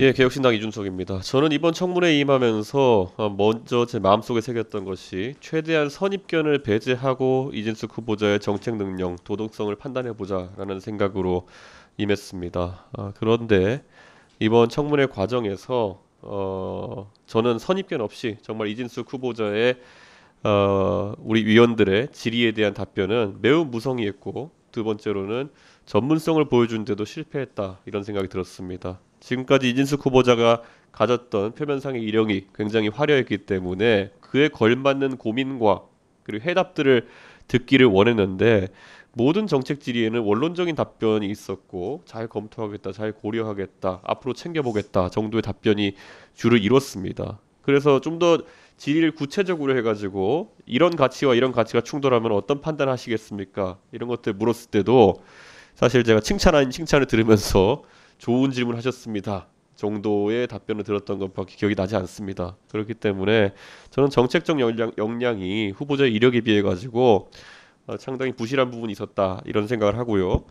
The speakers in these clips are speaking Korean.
예, 개혁신당 이준석입니다. 저는 이번 청문회에 임하면서 어, 먼저 제 마음속에 새겼던 것이 최대한 선입견을 배제하고 이진숙 후보자의 정책 능력, 도덕성을 판단해 보자라는 생각으로 임했습니다. 아, 그런데 이번 청문회 과정에서 어, 저는 선입견 없이 정말 이진숙 후보자의 어, 우리 위원들의 질의에 대한 답변은 매우 무성의했고 두 번째로는 전문성을 보여준데도 실패했다 이런 생각이 들었습니다. 지금까지 이진숙 후보자가 가졌던 표면상의 이력이 굉장히 화려했기 때문에 그에 걸맞는 고민과 그리고 해답들을 듣기를 원했는데 모든 정책 질의에는 원론적인 답변이 있었고 잘 검토하겠다, 잘 고려하겠다, 앞으로 챙겨보겠다 정도의 답변이 주를 이뤘습니다. 그래서 좀 더 질의를 구체적으로 해가지고 이런 가치와 이런 가치가 충돌하면 어떤 판단하시겠습니까? 이런 것들 물었을 때도 사실 제가 칭찬 아닌 칭찬을 들으면서 좋은 질문 하셨습니다. 정도의 답변을 들었던 것밖에 기억이 나지 않습니다. 그렇기 때문에 저는 정책적 역량, 이 후보자의 이력에 비해 가지고 어, 상당히 부실한 부분이 있었다 이런 생각을 하고요.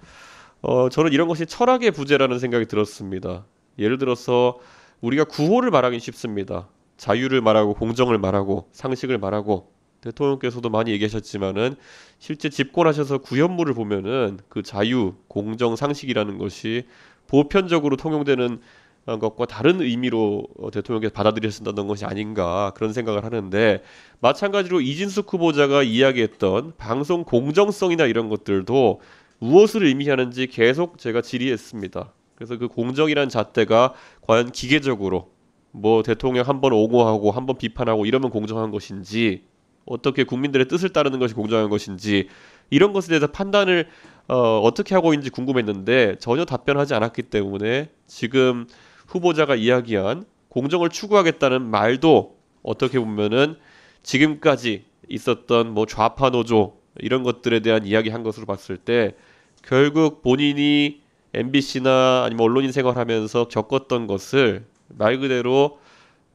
어, 저는 이런 것이 철학의 부재라는 생각이 들었습니다. 예를 들어서 우리가 구호를 말하기 쉽습니다. 자유를 말하고 공정을 말하고 상식을 말하고 대통령께서도 많이 얘기하셨지만은 실제 집권하셔서 구현물을 보면은 그 자유, 공정, 상식이라는 것이 보편적으로 통용되는 어, 것과 다른 의미로 어, 대통령께서 받아들였다는 것이 아닌가 그런 생각을 하는데 마찬가지로 이진숙 후보자가 이야기했던 방송 공정성이나 이런 것들도 무엇을 의미하는지 계속 제가 질의했습니다. 그래서 그 공정이란 잣대가 과연 기계적으로 뭐 대통령 한번 옹호하고 한번 비판하고 이러면 공정한 것인지 어떻게 국민들의 뜻을 따르는 것이 공정한 것인지 이런 것에 대해서 판단을 어, 어떻게 하고 있는지 궁금했는데 전혀 답변하지 않았기 때문에 지금 후보자가 이야기한 공정을 추구하겠다는 말도 어떻게 보면은 지금까지 있었던 뭐 좌파 노조 이런 것들에 대한 이야기 한 것으로 봤을 때 결국 본인이 MBC나 아니면 언론인 생활하면서 겪었던 것을 말 그대로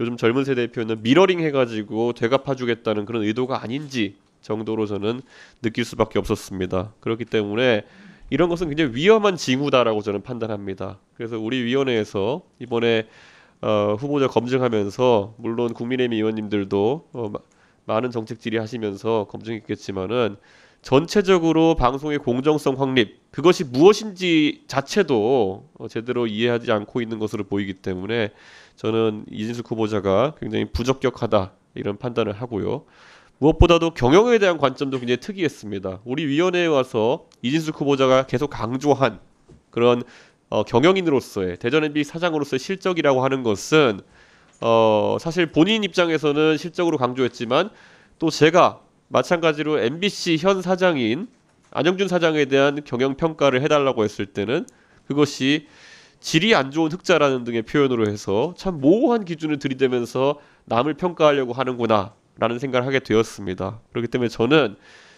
요즘 젊은 세대의 표현은 미러링 해가지고 되갚아주겠다는 그런 의도가 아닌지 정도로 저는 느낄 수밖에 없었습니다. 그렇기 때문에 이런 것은 굉장히 위험한 징후다라고 저는 판단합니다. 그래서 우리 위원회에서 이번에 어, 후보자 검증하면서 물론 국민의힘 의원님들도 어, 많은 정책 질의하시면서 검증했겠지만은 전체적으로 방송의 공정성 확립 그것이 무엇인지 자체도 어, 제대로 이해하지 않고 있는 것으로 보이기 때문에 저는 이진숙 후보자가 굉장히 부적격하다 이런 판단을 하고요. 무엇보다도 경영에 대한 관점도 굉장히 특이했습니다. 우리 위원회에 와서 이진숙 후보자가 계속 강조한 그런 어, 경영인으로서의 대전 MB 사장으로서의 실적이라고 하는 것은 어, 사실 본인 입장에서는 실적으로 강조했지만 또 제가 마찬가지로 MBC 현 사장인 안영준 사장에 대한 경영 평가를 해달라고 했을 때는 그것이 질이 안 좋은 흑자라는 등의 표현으로 해서 참 모호한 기준을 들이대면서 남을 평가하려고 하는구나 라는 생각을 하게 되었습니다. 그렇기 때문에 저는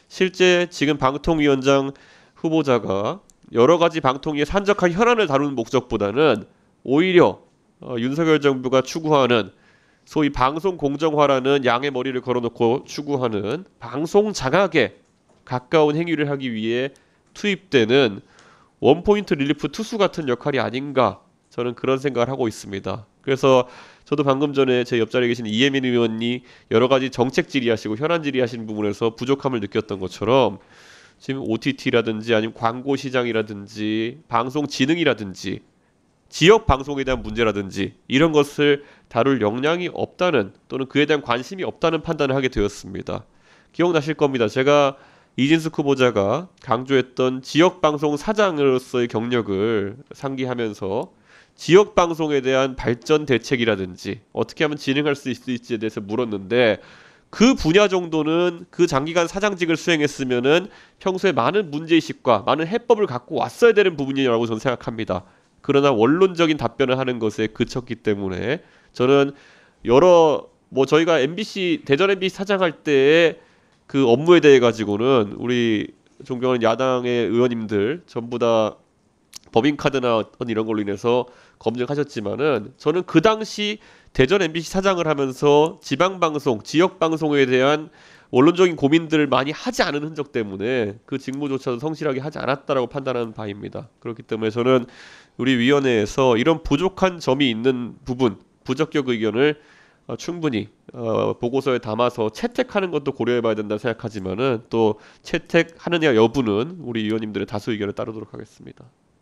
실제 지금 방통위원장 후보자가 여러 가지 방통위의 산적한 현안을 다루는 목적보다는 오히려 어, 윤석열 정부가 추구하는 소위 방송 공정화라는 양의 머리를 걸어놓고 추구하는 방송 장악에 가까운 행위를 하기 위해 투입되는 원포인트 릴리프 투수 같은 역할이 아닌가 저는 그런 생각을 하고 있습니다. 그래서 저도 방금 전에 제 옆자리에 계신 이혜민 의원이 여러 가지 정책 질의하시고 현안 질의하시는 부분에서 부족함을 느꼈던 것처럼 지금 OTT라든지 아니면 광고 시장이라든지 방송 지능이라든지 지역 방송에 대한 문제라든지 이런 것을 다룰 역량이 없다는 또는 그에 대한 관심이 없다는 판단을 하게 되었습니다. 기억나실 겁니다. 제가 이진수 후보자가 강조했던 지역 방송 사장으로서의 경력을 상기하면서 지역 방송에 대한 발전 대책이라든지 어떻게 하면 진행할 수 있을지에 대해서 물었는데 그 분야 정도는 그 장기간 사장직을 수행했으면은 평소에 많은 문제의식과 많은 해법을 갖고 왔어야 되는 부분이라고 저는 생각합니다. 그러나 원론적인 답변을 하는 것에 그쳤기 때문에 저는 여러 뭐 저희가 MBC 대전 MBC 사장할 때의 그 업무에 대해 가지고는 우리 존경하는 야당의 의원님들 전부 다 법인카드나 이런 걸로 인해서 검증하셨지만은 저는 그 당시 대전 MBC 사장을 하면서 지방방송, 지역방송에 대한 원론적인 고민들을 많이 하지 않은 흔적 때문에 그 직무조차도 성실하게 하지 않았다라고 판단하는 바입니다. 그렇기 때문에 저는 우리 위원회에서 이런 부족한 점이 있는 부분, 부적격 의견을 어, 충분히 어, 보고서에 담아서 채택하는 것도 고려해봐야 된다 생각하지만은 또 채택하느냐 여부는 우리 위원님들의 다수 의견을 따르도록 하겠습니다.